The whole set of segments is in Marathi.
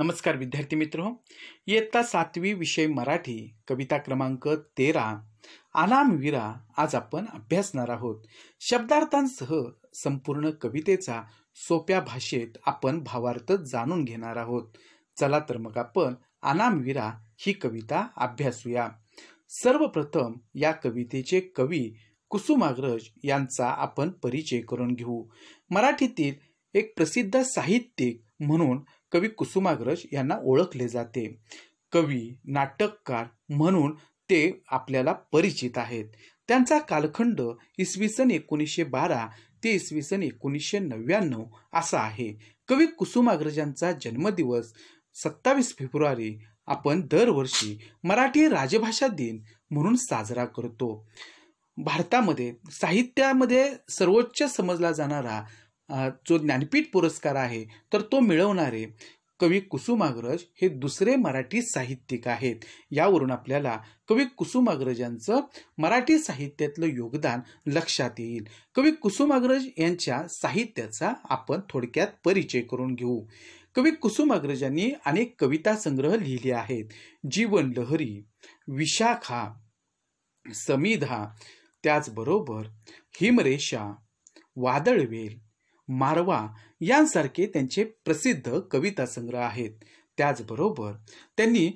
नमस्कार विद्यार्थी मित्र इयत्ता सातवी विषय मराठी कविता क्रमांक तेरा विरा आज आपण अभ्यासणार आहोत शब्दार्थांसह संपूर्ण कवितेचा सोप्या भाषेत आपण भावार्थ जाणून घेणार आहोत चला तर मग आपण अनामवीरा ही कविता अभ्यासूया सर्वप्रथम या कवितेचे कवी कुसुमाग्रज यांचा आपण परिचय करून घेऊ मराठीतील एक प्रसिद्ध साहित्यिक म्हणून कवी कुसुमाग्रज यांना ओळखले जाते कवी नाटककार म्हणून ते आपल्याला परिचित आहेत त्यांचा कालखंड इसवी सन एकोणीसशे बारा ते इसवी सन एकोणीसशे नव्याण्णव असा आहे कवी कुसुमाग्रजांचा जन्मदिवस सत्तावीस फेब्रुवारी आपण दरवर्षी मराठी राजभाषा दिन म्हणून साजरा करतो भारतामध्ये साहित्यामध्ये सर्वोच्च समजला जाणारा जो ज्ञानपीठ पुरस्कार आहे तर तो मिळवणारे कवी कुसुमाग्रज हे दुसरे मराठी साहित्यिक आहेत यावरून आपल्याला कवी कुसुमाग्रज यांचं मराठी साहित्यातलं योगदान लक्षात येईल कवी कुसुमाग्रज यांच्या साहित्याचा आपण थोडक्यात परिचय करून घेऊ कवी कुसुमाग्रज यांनी अनेक कविता संग्रह लिहिले आहेत जीवन लहरी विशाखा समीधा त्याचबरोबर हिमरेषा वादळवेल मारवा यांसारखे त्यांचे प्रसिद्ध कविता संग्रह आहेत त्याचबरोबर त्यांनी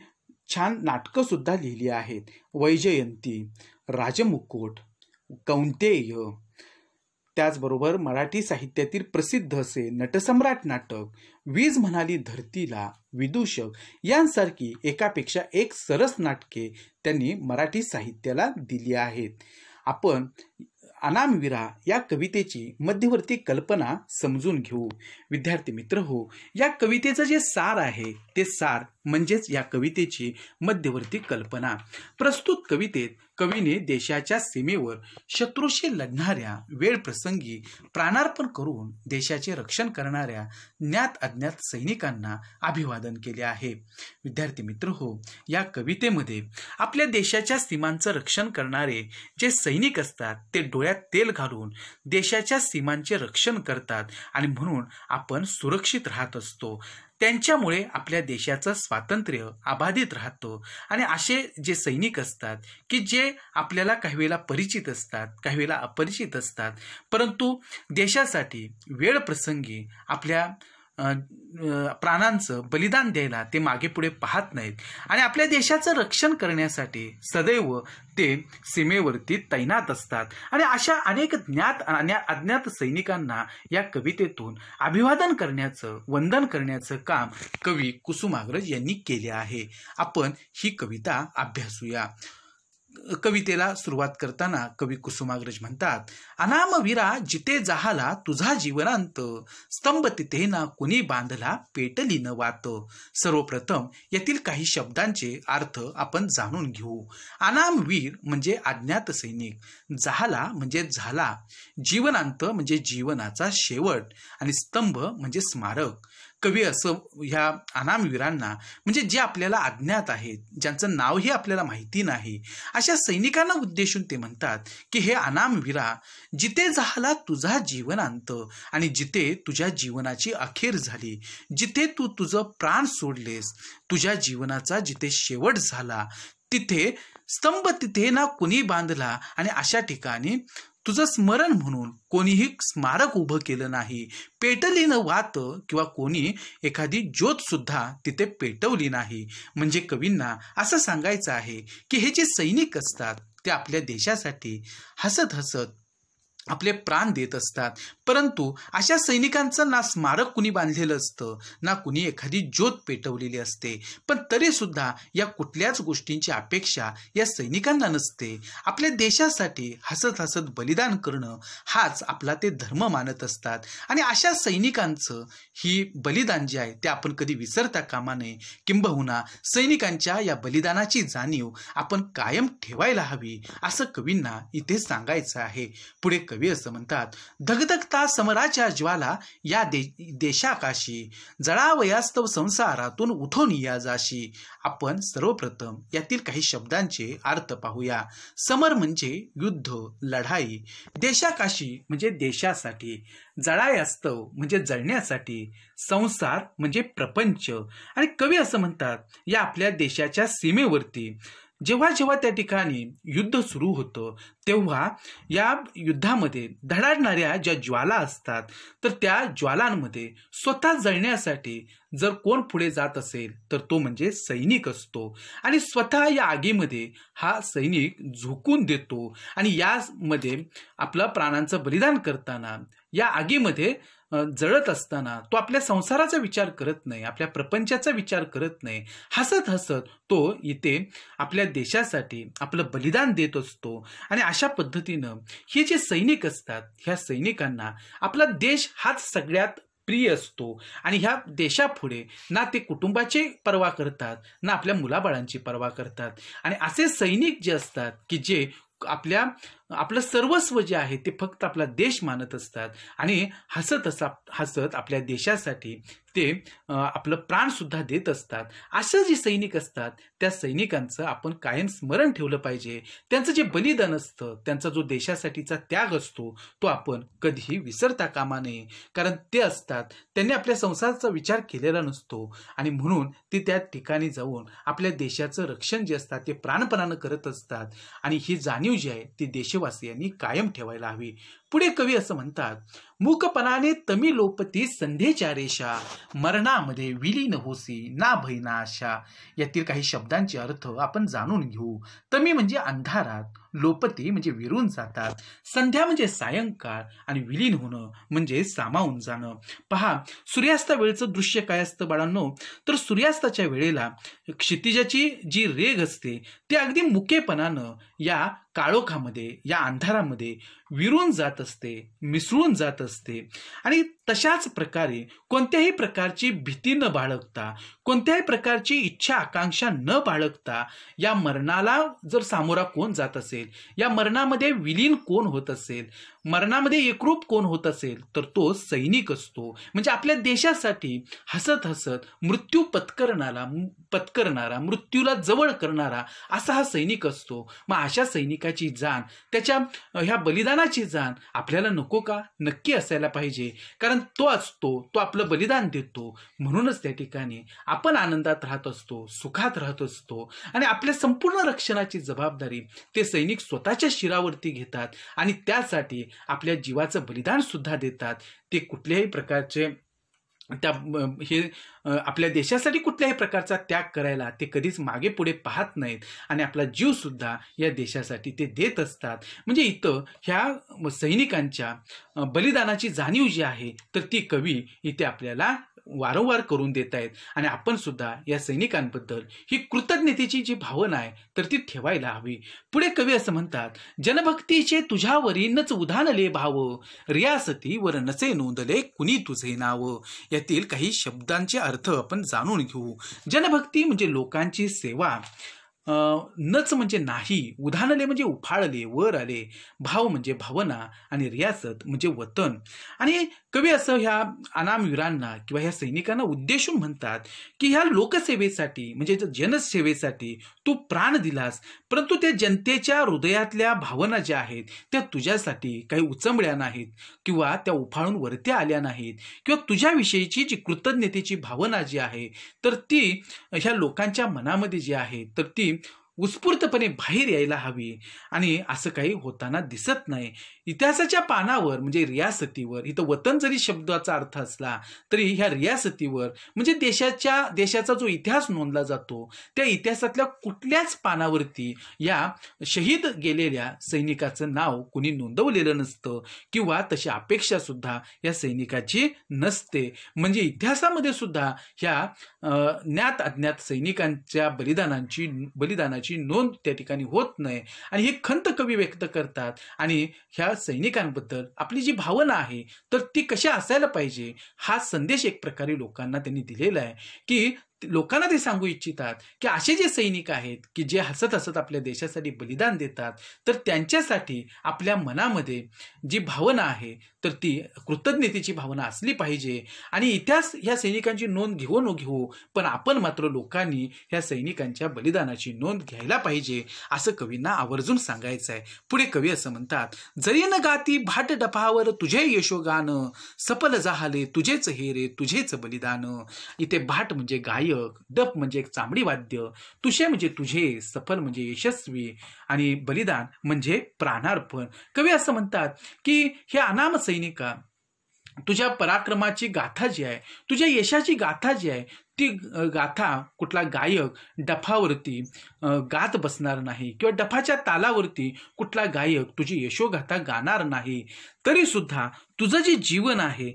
छान नाटकंसुद्धा लिहिली आहेत वैजयंती राजमुकुट कौंतेय त्याचबरोबर मराठी साहित्यातील प्रसिद्ध असे नटसम्राट नाटक वीज म्हणाली धरतीला विदूषक यांसारखी एकापेक्षा एक सरस नाटके त्यांनी मराठी साहित्याला दिली आहेत आपण अनामविरा या कवितेची मध्यवर्ती कल्पना समजून घेऊ विद्यार्थी मित्र हो या कवितेचं जे सार आहे ते सार म्हणजेच या कवितेची मध्यवर्ती कल्पना प्रस्तुत कवितेत कवीने देशाच्या सीमेवर शत्रूशी लढणाऱ्या वेळ प्रसंगी प्राणार्पण करून देशाचे रक्षण करणाऱ्या ज्ञात अज्ञात सैनिकांना अभिवादन केले आहे विद्यार्थी मित्र हो या कवितेमध्ये आपल्या देशाच्या सीमांचं रक्षण करणारे जे सैनिक असतात ते डोळ्यात तेल घालून देशाच्या सीमांचे रक्षण करतात आणि म्हणून आपण सुरक्षित राहत असतो त्यांच्यामुळे आपल्या देशाचं स्वातंत्र्य अबाधित राहतो आणि असे जे सैनिक असतात की जे आपल्याला काही वेळेला परिचित असतात काही वेळेला अपरिचित असतात परंतु देशासाठी वेळ प्रसंगी आपल्या प्राणांचं बलिदान द्यायला ते मागे पुढे पाहत नाहीत आणि आपल्या देशाचं रक्षण करण्यासाठी सदैव ते सीमेवरती तैनात असतात आणि अशा अनेक ज्ञात अज्ञात सैनिकांना या कवितेतून अभिवादन करण्याचं वंदन करण्याचं काम कवी कुसुमाग्रज यांनी केले आहे आपण ही कविता अभ्यासूया कवितेला सुरुवात करताना कवी कुसुमाग्रज म्हणतात अनामवीरा जिथे जहाला तुझा जीवनांत स्तंभ तिथे ना कुणी बांधला पेटली न वात सर्वप्रथम यातील काही शब्दांचे अर्थ आपण जाणून घेऊ अनामवीर म्हणजे अज्ञात सैनिक जहाला म्हणजे झाला जीवनांत म्हणजे जीवनाचा शेवट आणि स्तंभ म्हणजे स्मारक कवी असं ह्या अनामवीरांना म्हणजे जे आपल्याला अज्ञात आहेत ज्यांचं नावही आपल्याला माहिती नाही अशा सैनिकांना उद्देशून ते म्हणतात की हे अनामवीरा जिथे झाला तुझा जीवनांत आणि जिथे तुझ्या जीवनाची अखेर झाली जिथे तू तु तुझं प्राण सोडलेस तुझ्या जीवनाचा जिथे शेवट झाला तिथे स्तंभ तिथे ना कुणी बांधला आणि अशा ठिकाणी तुझं स्मरण म्हणून कोणीही स्मारक उभं केलं नाही पेटलीनं वात किंवा कोणी एखादी ज्योत सुद्धा तिथे पेटवली नाही म्हणजे कवींना असं सांगायचं आहे की हे जे सैनिक असतात ते आपल्या देशासाठी हसत हसत आपले प्राण देत असतात परंतु अशा सैनिकांचं ना स्मारक कुणी बांधलेलं असतं ना कुणी एखादी ज्योत पेटवलेली असते पण तरीसुद्धा या कुठल्याच गोष्टींची अपेक्षा या सैनिकांना नसते आपल्या देशासाठी हसत हसत बलिदान करणं हाच आपला ते धर्म मानत असतात आणि अशा सैनिकांचं ही बलिदान जे आहे ते आपण कधी विसरता कामा नये किंबहुना सैनिकांच्या या बलिदानाची जाणीव आपण कायम ठेवायला हवी असं कवींना इथे सांगायचं आहे पुढे कवी असं म्हणतात धगधगता समराच्या ज्वाला या दे देशाकाशी जळावयास्तव संसारातून उठून या जाशी आपण सर्वप्रथम यातील काही शब्दांचे अर्थ पाहूया समर म्हणजे युद्ध लढाई देशाकाशी म्हणजे देशासाठी जळायास्तव म्हणजे जळण्यासाठी संसार म्हणजे प्रपंच आणि कवी असं म्हणतात या आपल्या देशाच्या सीमेवरती जेव्हा जेव्हा त्या ठिकाणी युद्ध सुरू होतं तेव्हा या युद्धामध्ये धडाडणाऱ्या ज्या ज्वाला असतात तर त्या ज्वालांमध्ये स्वतः जळण्यासाठी जर कोण पुढे जात असेल तर तो म्हणजे सैनिक असतो आणि स्वतः या आगीमध्ये हा सैनिक झोकून देतो आणि यामध्ये आपलं प्राणांचं बलिदान करताना या आगीमध्ये जळत असताना तो आपल्या संसाराचा विचार करत नाही आपल्या प्रपंचाचा विचार करत नाही हसत हसत तो इथे आपल्या देशासाठी आपलं बलिदान देत असतो आणि अशा पद्धतीनं हे जे सैनिक असतात ह्या सैनिकांना आपला देश हाच सगळ्यात प्रिय असतो आणि ह्या देशापुढे ना ते कुटुंबाची पर्वा करतात ना आपल्या मुलाबाळांची पर्वा करतात आणि असे सैनिक जे असतात की जे आपल्या आपलं सर्वस्व जे आहे ते फक्त आपला देश मानत असतात आणि हसत असा हसत आपल्या देशासाठी ते आपलं प्राणसुद्धा देत असतात असं जे सैनिक असतात त्या सैनिकांचं आपण कायम स्मरण ठेवलं पाहिजे त्यांचं जे बलिदान असतं त्यांचा जो देशासाठीचा त्याग असतो तो आपण कधीही विसरता कामा नये कारण ते असतात त्यांनी आपल्या संसाराचा विचार केलेला नसतो आणि म्हणून ते त्या ठिकाणी जाऊन आपल्या देशाचं रक्षण जे असतात ते प्राणपणानं करत असतात आणि ही जाणीव जी आहे ती देश देशवासियांनी कायम ठेवायला हवी पुढे कवी असं म्हणतात मूकपणाने तमी लोपती संधेच्या रेषा मरणामध्ये विलीन होसी ना भय ना आशा यातील काही शब्दांचे अर्थ आपण जाणून घेऊ तमी म्हणजे अंधारात लोपती म्हणजे विरून जातात संध्या म्हणजे सायंकाळ आणि विलीन होणं म्हणजे सामावून जाणं पहा सूर्यास्ता वेळेचं दृश्य काय असतं बाळांनो तर सूर्यास्ताच्या वेळेला क्षितिजाची जी रेग असते ती अगदी मुकेपणानं या काळोखामध्ये या अंधारामध्ये विरून जात असते मिसळून जात असते आणि तशाच प्रकारे कोणत्याही प्रकारची भीती न बाळगता कोणत्याही प्रकारची इच्छा आकांक्षा न बाळगता या मरणाला जर सामोरा कोण जात असेल या मरणामध्ये विलीन कोण होत असेल मरणामध्ये एकरूप कोण होत असेल तर तो सैनिक असतो म्हणजे आपल्या देशासाठी हसत हसत मृत्यू पत्करणारा पत्करणारा मृत्यूला जवळ करणारा असा हा सैनिक असतो मग अशा सैनिकाची जाण त्याच्या ह्या बलिदानाची जाण आपल्याला नको का नक्की असायला पाहिजे कारण कारण तो असतो तो आपलं बलिदान देतो म्हणूनच त्या ठिकाणी आपण आनंदात राहत असतो सुखात राहत असतो आणि आपल्या संपूर्ण रक्षणाची जबाबदारी ते सैनिक स्वतःच्या शिरावरती घेतात आणि त्यासाठी आपल्या जीवाचं बलिदान सुद्धा देतात ते कुठल्याही प्रकारचे त्या हे आपल्या देशासाठी कुठल्याही प्रकारचा त्याग करायला ते कधीच मागे पुढे पाहत नाहीत आणि आपला जीव सुद्धा या देशासाठी ते देत असतात म्हणजे इथं ह्या सैनिकांच्या बलिदानाची जाणीव जी आहे तर ती कवी इथे आपल्याला वारंवार करून देत आहेत आणि आपण सुद्धा या सैनिकांबद्दल ही कृतज्ञतेची जी भावना आहे तर ती ठेवायला हवी पुढे कवी असं म्हणतात जनभक्तीचे तुझ्यावरी नच उधानले भाव रियासतीवर नसे नोंदले कुणी तुझे नाव यातील काही शब्दांचे अर्थ आपण जाणून घेऊ जनभक्ती म्हणजे लोकांची सेवा नच म्हणजे नाही उधाणले म्हणजे उफाळले वर आले भाव म्हणजे भावना आणि रियासत म्हणजे वतन आणि कवी असं ह्या अनामवीरांना किंवा ह्या सैनिकांना उद्देशून म्हणतात की ह्या लोकसेवेसाठी म्हणजे जनसेवेसाठी तू प्राण दिलास परंतु त्या जनतेच्या हृदयातल्या भावना ज्या आहेत त्या तुझ्यासाठी काही उचंबळ्या नाहीत किंवा त्या उफाळून वरत्या आल्या नाहीत किंवा तुझ्याविषयीची जी कृतज्ञतेची भावना जी आहे तर ती ह्या लोकांच्या मनामध्ये जी आहे तर ती उत्स्फूर्तपणे बाहेर यायला हवी आणि असं काही होताना दिसत नाही इतिहासाच्या पानावर म्हणजे रियासतीवर इथं वतन जरी शब्दाचा अर्थ असला तरी ह्या रियासतीवर म्हणजे देशाच्या देशाचा जो इतिहास नोंदला जातो त्या इतिहासातल्या कुठल्याच पानावरती या शहीद गेलेल्या सैनिकाचं नाव कुणी नोंदवलेलं नसतं किंवा तशी अपेक्षा सुद्धा या सैनिकाची नसते म्हणजे इतिहासामध्ये सुद्धा ह्या ज्ञात अज्ञात सैनिकांच्या बलिदानांची बलिदानाची कोणाची नोंद त्या ठिकाणी होत नाही आणि हे खंत कवी व्यक्त करतात आणि ह्या सैनिकांबद्दल आपली जी भावना आहे तर ती कशा असायला पाहिजे हा संदेश एक प्रकारे लोकांना त्यांनी दिलेला आहे की लोकांना ते सांगू इच्छितात की असे जे सैनिक आहेत की जे हसत हसत आपल्या देशासाठी बलिदान देतात तर त्यांच्यासाठी आपल्या मनामध्ये जी भावना आहे तर ती कृतज्ञतेची भावना असली पाहिजे आणि इतिहास ह्या सैनिकांची नोंद घेऊ न घेऊ पण आपण मात्र लोकांनी ह्या सैनिकांच्या बलिदानाची नोंद घ्यायला पाहिजे असं कवींना आवर्जून सांगायचं आहे पुढे कवी असं म्हणतात जरी न गाती भाट डफावर तुझे यशोगान सफल जाहले तुझेच हे रे तुझेच बलिदान इथे भाट म्हणजे गाय गायक डप म्हणजे एक चांबडी वाद्य तुषे म्हणजे तुझे सफल म्हणजे यशस्वी आणि बलिदान म्हणजे प्राणार्पण कवी असं म्हणतात की हे अनाम सैनिका तुझ्या पराक्रमाची गाथा जी आहे तुझ्या यशाची गाथा जी आहे ती गाथा कुठला गायक डफावरती गात बसणार नाही किंवा डफाच्या तालावरती कुठला गायक तुझी यशोगाथा गाणार नाही तरी सुद्धा तुझं जे जीवन आहे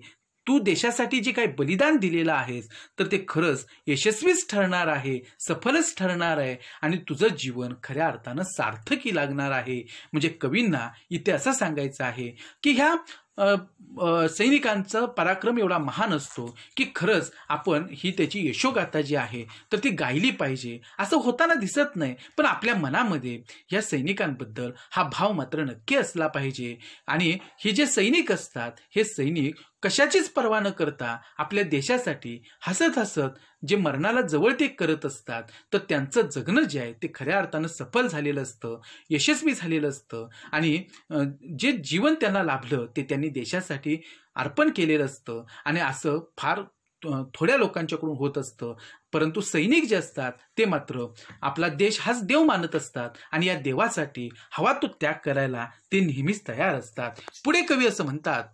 तू देशासाठी जे काही बलिदान दिलेलं आहेस तर ते खरंच यशस्वीच ठरणार आहे सफलच ठरणार आहे आणि तुझं जीवन खऱ्या अर्थानं सार्थकी लागणार आहे म्हणजे कवींना इथे असं सांगायचं आहे की ह्या सैनिकांचा पराक्रम एवढा महान असतो की खरंच आपण ही त्याची यशोगाथा जी आहे तर ती गायली पाहिजे असं होताना दिसत नाही पण आपल्या मनामध्ये या सैनिकांबद्दल हा भाव मात्र नक्की असला पाहिजे आणि हे जे सैनिक असतात हे सैनिक कशाचीच पर्वा न करता आपल्या देशासाठी हसत हसत जे मरणाला जवळ ते करत असतात तर त्यांचं जगणं जे आहे ते खऱ्या अर्थानं सफल झालेलं असतं यशस्वी झालेलं असतं आणि जे जीवन त्यांना लाभलं ते त्यांनी देशासाठी अर्पण केलेलं असतं आणि असं फार थोड्या लोकांच्याकडून होत असतं परंतु सैनिक जे असतात ते मात्र आपला देश हाच देव मानत असतात आणि या देवासाठी हवा तो त्याग करायला ते नेहमीच तयार असतात पुढे कवी असं म्हणतात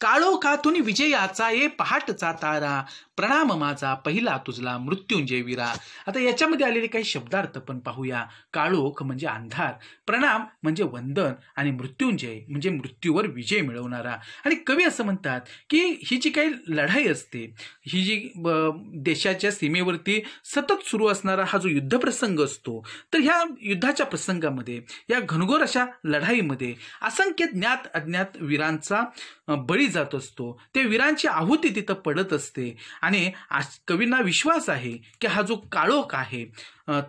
काळोखातून विजयाचा ये पहाटचा तारा प्रणाम माझा पहिला तुझला मृत्युंजय विरा आता याच्यामध्ये आलेले काही शब्दार्थ पण पाहूया काळोख म्हणजे अंधार प्रणाम म्हणजे वंदन आणि मृत्युंजय म्हणजे मृत्यूवर विजय मिळवणारा आणि कवी असं म्हणतात की ही जी काही लढाई असते ही जी देशाच्या सीमेवरती सतत सुरू असणारा हा जो युद्ध प्रसंग असतो तर ह्या युद्धाच्या प्रसंगामध्ये या घनघोर अशा लढाईमध्ये असंख्य ज्ञात अज्ञात वीरांचा बळी जात असतो ते वीरांची आहुती तिथं पडत असते आणि कवींना विश्वास आहे की हा जो काळोख आहे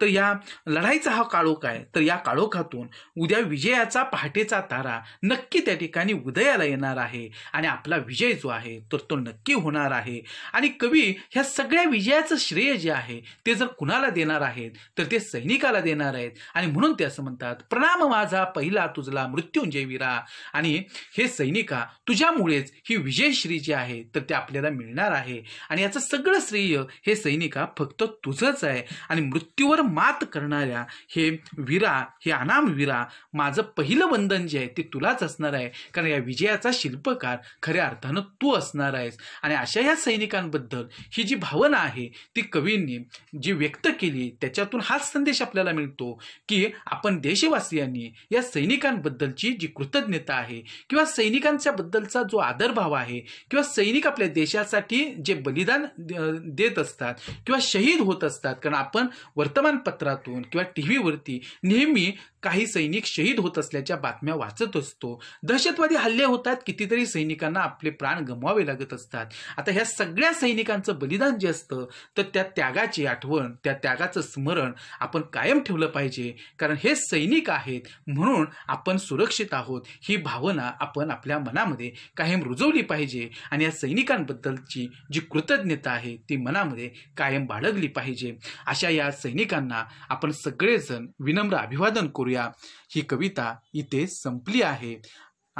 तर या लढाईचा हा काळोख आहे तर या काळोखातून उद्या विजयाचा पहाटेचा तारा नक्की त्या ठिकाणी उदयाला येणार आहे आणि आपला विजय जो आहे तर तो नक्की होणार आहे आणि कवी ह्या सगळ्या विजयाचं श्रेय जे आहे ते जर कुणाला देणार आहेत तर ते सैनिकाला देणार आहेत आणि म्हणून ते असं म्हणतात प्रणाम माझा पहिला तुझला मृत्युंजय वीरा आणि हे सैनिका तुझ्यामुळेच ही विजयश्री जी आहे तर ते आपल्याला मिळणार आहे आणि याचं सगळं श्रेय हे सैनिका फक्त तुझंच आहे आणि मृत्यूवर मात करणाऱ्या हे वीरा हे अनाम वीरा माझं पहिलं वंदन जे आहे ते तुलाच असणार आहे कारण या विजयाचा शिल्पकार खऱ्या अर्थानं तू असणार आहेस आणि अशा या सैनिकांबद्दल ही जी भावना आहे ती कवींनी जी व्यक्त केली त्याच्यातून हाच संदेश आपल्याला मिळतो की आपण देशवासियांनी या सैनिकांबद्दलची जी कृतज्ञता आहे किंवा सैनिकांच्या बद्दलचा जो आदर भाव आहे किंवा सैनिक आपल्या देशासाठी जे बलिदान देत असतात किंवा शहीद होत असतात कारण आपण वर्तमानपत्रातून किंवा टी व्हीवरती नेहमी काही सैनिक शहीद होत असल्याच्या बातम्या वाचत असतो दहशतवादी हल्ले होतात कितीतरी सैनिकांना आपले प्राण गमवावे लागत असतात आता ह्या सगळ्या सैनिकांचं बलिदान जे असतं तर त्या त्यागाची आठवण त्या त्यागाचं स्मरण आपण कायम ठेवलं पाहिजे कारण हे सैनिक आहेत म्हणून आपण सुरक्षित आहोत ही भावना आपण आपल्या मनामध्ये कायम रुजवली पाहिजे आणि या सैनिकांबद्दलची जी कृतज्ञता आहे ती मनामध्ये कायम बाळगली पाहिजे अशा या सैनिकांना आपण सगळेजण विनम्र अभिवादन करू ही कविता इथे संपली आहे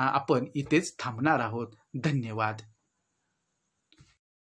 आपण इथेच थांबणार आहोत धन्यवाद